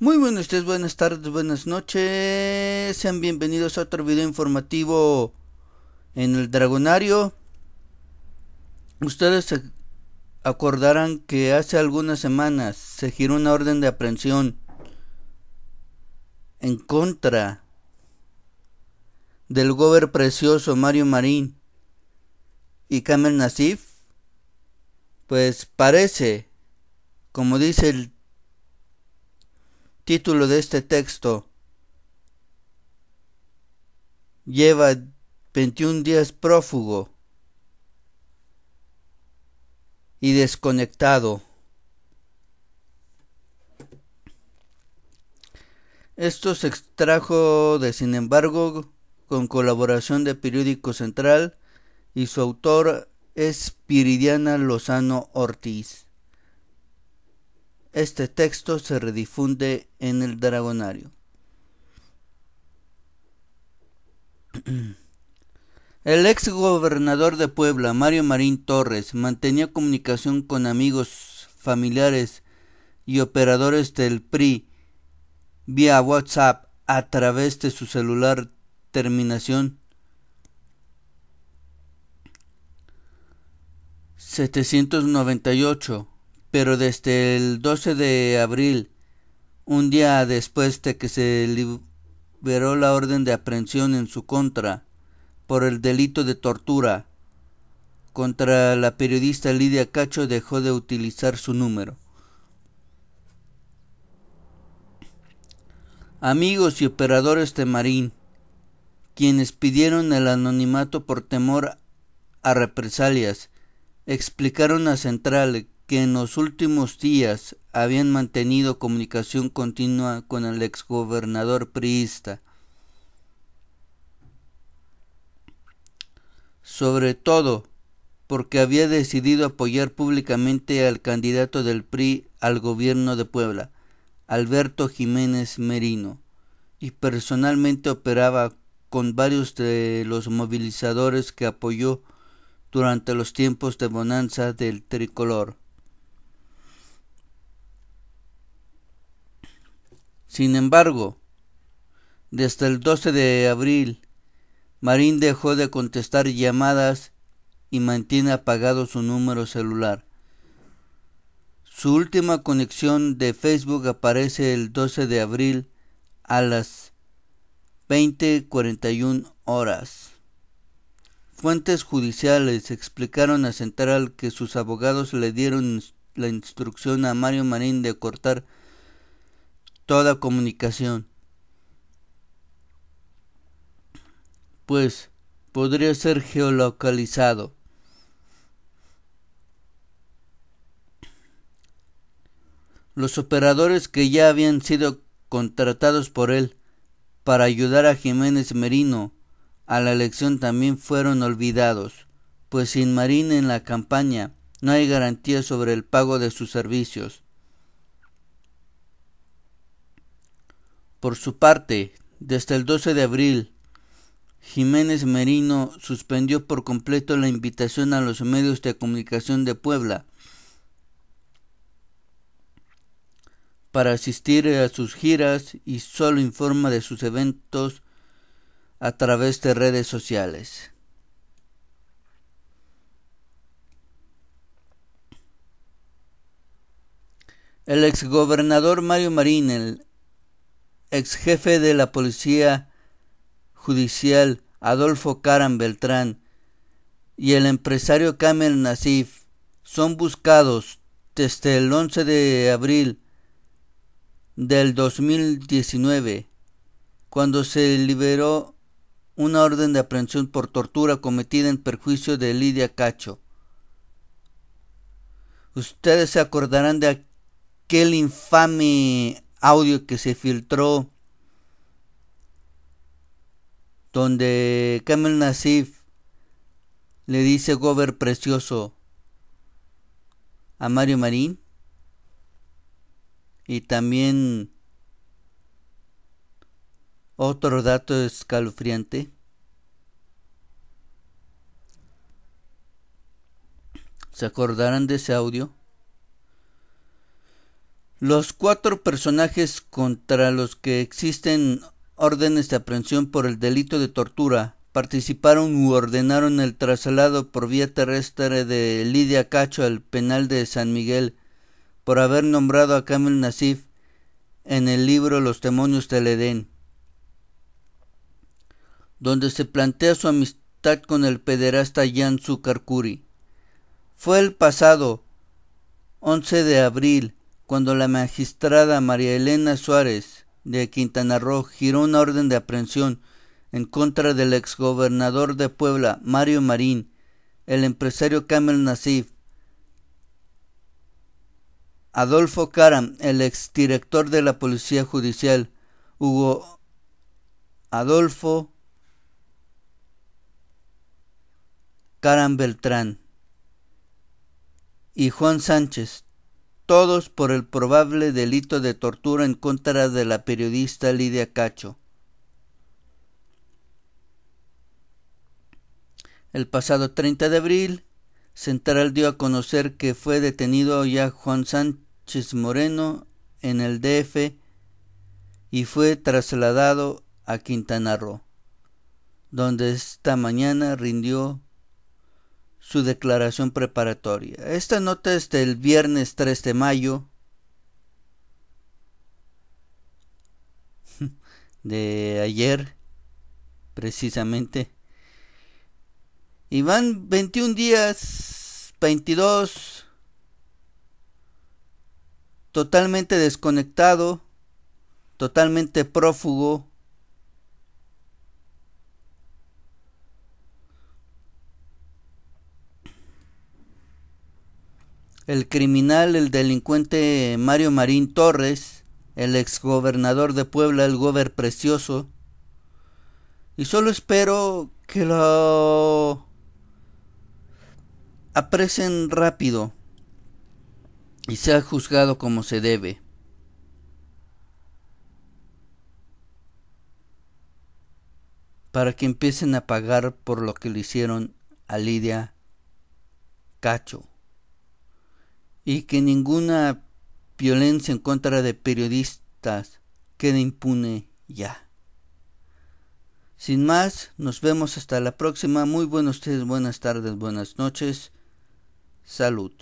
Muy buenos días, buenas tardes, buenas noches. Sean bienvenidos a otro video informativo en el Dragonario. Ustedes se acordarán que hace algunas semanas se giró una orden de aprehensión en contra del gober precioso Mario Marín y Kamel Nasif. Pues parece, como dice el título de este texto lleva 21 días prófugo y desconectado. Esto se extrajo de, sin embargo, con colaboración de Periódico Central y su autor es Piridiana Lozano Ortiz. Este texto se redifunde en el Dragonario. El ex gobernador de Puebla, Mario Marín Torres, mantenía comunicación con amigos, familiares y operadores del PRI vía WhatsApp a través de su celular terminación 798 pero desde el 12 de abril, un día después de que se liberó la orden de aprehensión en su contra por el delito de tortura, contra la periodista Lidia Cacho dejó de utilizar su número. Amigos y operadores de Marín, quienes pidieron el anonimato por temor a represalias, explicaron a Central que en los últimos días habían mantenido comunicación continua con el exgobernador priista. Sobre todo porque había decidido apoyar públicamente al candidato del PRI al gobierno de Puebla, Alberto Jiménez Merino, y personalmente operaba con varios de los movilizadores que apoyó durante los tiempos de bonanza del tricolor. Sin embargo, desde el 12 de abril, Marín dejó de contestar llamadas y mantiene apagado su número celular. Su última conexión de Facebook aparece el 12 de abril a las 20:41 horas. Fuentes judiciales explicaron a Central que sus abogados le dieron la instrucción a Mario Marín de cortar toda comunicación. Pues podría ser geolocalizado. Los operadores que ya habían sido contratados por él para ayudar a Jiménez Merino a la elección también fueron olvidados, pues sin Marín en la campaña no hay garantía sobre el pago de sus servicios. Por su parte, desde el 12 de abril, Jiménez Merino suspendió por completo la invitación a los medios de comunicación de Puebla para asistir a sus giras y solo informa de sus eventos a través de redes sociales. El exgobernador Mario Marín, el ex jefe de la Policía Judicial Adolfo Karam Beltrán y el empresario Kamel Nasif son buscados desde el 11 de abril del 2019, cuando se liberó una orden de aprehensión por tortura cometida en perjuicio de Lidia Cacho. Ustedes se acordarán de aquel infame audio que se filtró donde Kamel Nasif le dice Gober precioso a Mario Marín y también otro dato escalofriante se acordarán de ese audio los cuatro personajes contra los que existen órdenes de aprehensión por el delito de tortura participaron u ordenaron el traslado por vía terrestre de Lidia Cacho al penal de San Miguel por haber nombrado a Kamel Nasif en el libro Los demonios del Edén, donde se plantea su amistad con el pederasta Jan Sukarkuri. Fue el pasado 11 de abril cuando la magistrada María Elena Suárez de Quintana Roo giró una orden de aprehensión en contra del exgobernador de Puebla, Mario Marín, el empresario Camel Nasif, Adolfo Karam, el exdirector de la Policía Judicial, Hugo Adolfo Karam Beltrán y Juan Sánchez, todos por el probable delito de tortura en contra de la periodista Lidia Cacho. El pasado 30 de abril, Central dio a conocer que fue detenido ya Juan Sánchez Moreno en el DF y fue trasladado a Quintana Roo, donde esta mañana rindió su declaración preparatoria. Esta nota es del viernes 3 de mayo de ayer, precisamente. Y van 21 días, 22, totalmente desconectado, totalmente prófugo, el criminal, el delincuente Mario Marín Torres, el exgobernador de Puebla, el gober precioso. Y solo espero que lo apresen rápido y sea juzgado como se debe. Para que empiecen a pagar por lo que le hicieron a Lidia Cacho y que ninguna violencia en contra de periodistas quede impune ya. Sin más, nos vemos hasta la próxima. Muy buenos días, buenas tardes, buenas noches. Salud.